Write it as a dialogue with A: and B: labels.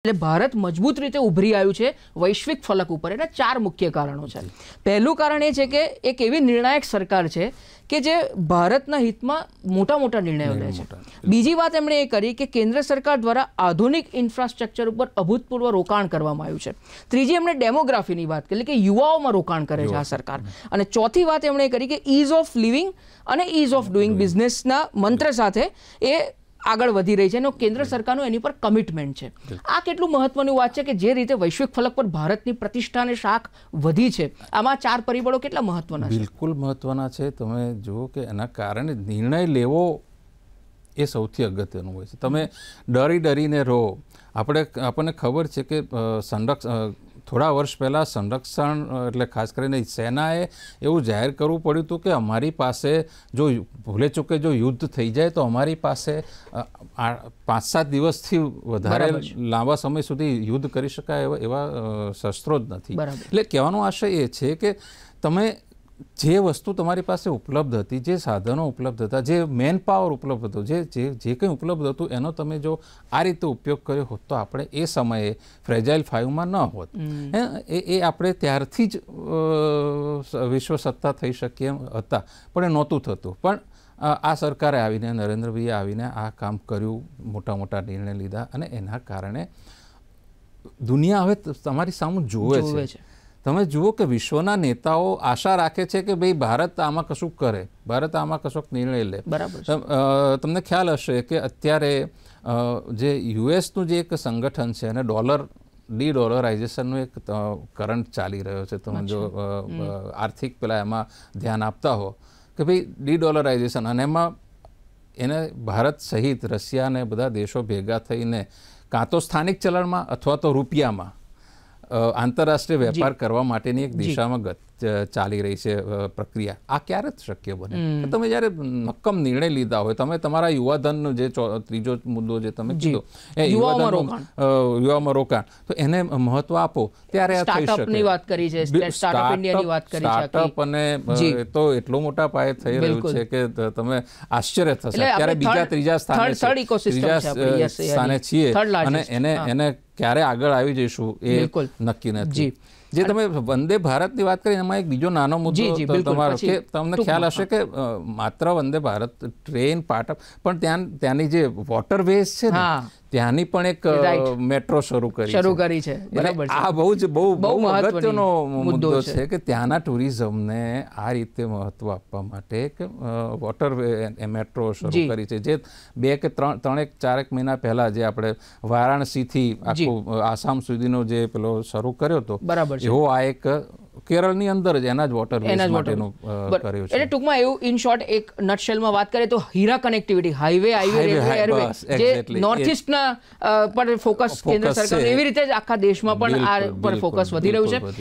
A: એટલે ભારત મજબૂત રીતે ઉભરી આવ્યું છે વૈશ્વિક ફલક ઉપર એના ચાર મુખ્ય કારણો છે પહેલું કારણ એ છે કે એક એવી નિર્ણાયક સરકાર છે કે જે ભારતના હિતમાં મોટા મોટા નિર્ણયો લે છે બીજી વાત એમણે એ કરી કે કેન્દ્ર સરકાર દ્વારા આધુનિક ઇન્ફ્રાસ્ટ્રક્ચર ઉપર અભૂતપૂર્વ રોકાણ કરવામાં આવ્યું છે ત્રીજી એમણે ડેમોગ્રાફીની વાત કરી કે યુવાઓમાં રોકાણ કરે છે આ સરકાર અને ચોથી વાત એમણે કરી કે ઇઝ ઓફ લિવિંગ અને ઇઝ ઓફ ડુઇંગ બિઝનેસના મંત્ર સાથે એ આગળ વધી રહી છે અને કેન્દ્ર સરકારનું એની પર કમિટમેન્ટ છે આ કેટલું મહત્વની વાત છે કે જે રીતે વૈશ્વિક ફલક પર ભારતની પ્રતિષ્ઠા અને શાખ વધી છે આમાં ચાર પરિબળો કેટલા મહત્વના છે
B: બિલકુલ મહત્વના છે તમે જુઓ કે એના કારણે નિર્ણય લેવો એ સૌથી અગત્યનું હોય છે તમે ડરી ડરીને રહો આપણે આપણને ખબર છે કે સંરક્ષણ થોડા વર્ષ પહેલાં સંરક્ષણ એટલે ખાસ કરીને સેનાએ એવું જાહેર કરવું પડ્યું હતું કે અમારી પાસે જો ભૂલે ચૂકે જો યુદ્ધ થઈ જાય તો અમારી પાસે પાંચ સાત દિવસથી વધારે લાંબા સમય સુધી યુદ્ધ કરી શકાય એવા એવા શસ્ત્રો જ નથી એટલે કહેવાનો આશય એ છે કે તમે જે વસ્તુ તમારી પાસે ઉપલબ્ધ હતી જે સાધનો ઉપલબ્ધ હતા જે મેન પાવર ઉપલબ્ધ હતો જે જે જે કંઈ ઉપલબ્ધ હતું એનો તમે જો આ રીતે ઉપયોગ કર્યો હોત તો આપણે એ સમયે ફ્રેજાઇલ ફાઇવમાં ન હોત એ એ આપણે ત્યારથી જ વિશ્વ સત્તા થઈ શકીએ હતા પણ એ નહોતું થતું પણ આ સરકારે આવીને નરેન્દ્રભાઈએ આવીને આ કામ કર્યું મોટા મોટા નિર્ણય લીધા અને એના કારણે દુનિયા હવે તમારી સામે જોવે છે તમે જુઓ કે વિશ્વના નેતાઓ આશા રાખે છે કે ભાઈ ભારત આમાં કશુંક કરે ભારત આમાં કશોક નિર્ણય લે બરાબર તમને ખ્યાલ હશે કે અત્યારે જે યુએસનું જે એક સંગઠન છે અને ડોલર ડી ડોલરાઇઝેશનનું એક કરંટ ચાલી રહ્યો છે તમે જો આર્થિક પેલા એમાં ધ્યાન આપતા હો કે ભાઈ ડી ડોલરાઇઝેશન અને એમાં એને ભારત સહિત રશિયા અને બધા દેશો ભેગા થઈને કાં તો સ્થાનિક ચલણમાં અથવા તો રૂપિયામાં આંતરરાષ્ટ્રીય વેપાર કરવા માટેની એક દિશામાં ગત ચાલી રહી છે પ્રક્રિયા આ ક્યારે જ શક્ય બને તમે જ્યારે નક્કમ નિર્ણય લીધા હોય તમે તમારા યુવાધનનો જે ત્રીજો મુદ્દો જે તમે કીધો એ યુવામાં રોકાણ તો એને મહત્વ આપો ત્યારે આ થઈ શકે વાત
A: કરી છે સ્ટાર્ટઅપ ઇન્ડિયાની વાત કરી છે સ્ટાર્ટઅપ
B: અને તો એટલો મોટા પાયે થઈ રહ્યો છે કે તમે આશ્ચર્ય થશે ત્યારે બીજા ત્રીજા સ્થાને ત્રીજા સ્થાને છીએ અને એને એને ક્યારે આગળ આવી જઈશું એ નક્કી નથી જે તમે વંદે ભારતની વાત કરી એમાં એક બીજો નાનો મુદ્દો તમારો કે તમને ખ્યાલ હશે કે માત્ર વંદે ભારત ટ્રેન પાટણ પણ ત્યાં ત્યાંની જે વોટર વેઝ છે ત્યાંની પણ એક મેટ્રો શરૂ કરી શરૂ કરી છે બરાબર આ બહુ જ બહુ બહુ મહત્વનો મુદ્દો છે કે ત્યાંના ટુરિઝમને આ રીતે મહત્વ આપવા માટે એક વોટર મેટ્રો શરૂ કરી છે જે બે કે ત્રણ ત્રણેક ચારેક મહિના પહેલા જે આપણે વારાણસીથી આખું આસામ સુધીનો જે પેલો શરૂ કર્યો હતો એવો આ એક કેરળની અંદર જ એના જ વોટર એના જ એટલે
A: ટૂંકમાં એવું ઇન શોર્ટ એક નટશેલમાં વાત કરીએ તો HIRA connectivity highway highway airway જે નોર્થ ઇસ્ટના પર ફોકસ કેન્દ્ર સરકાર એવી રીતે જ આખા દેશમાં પણ આ પર ફોકસ વધી રહ્યું છે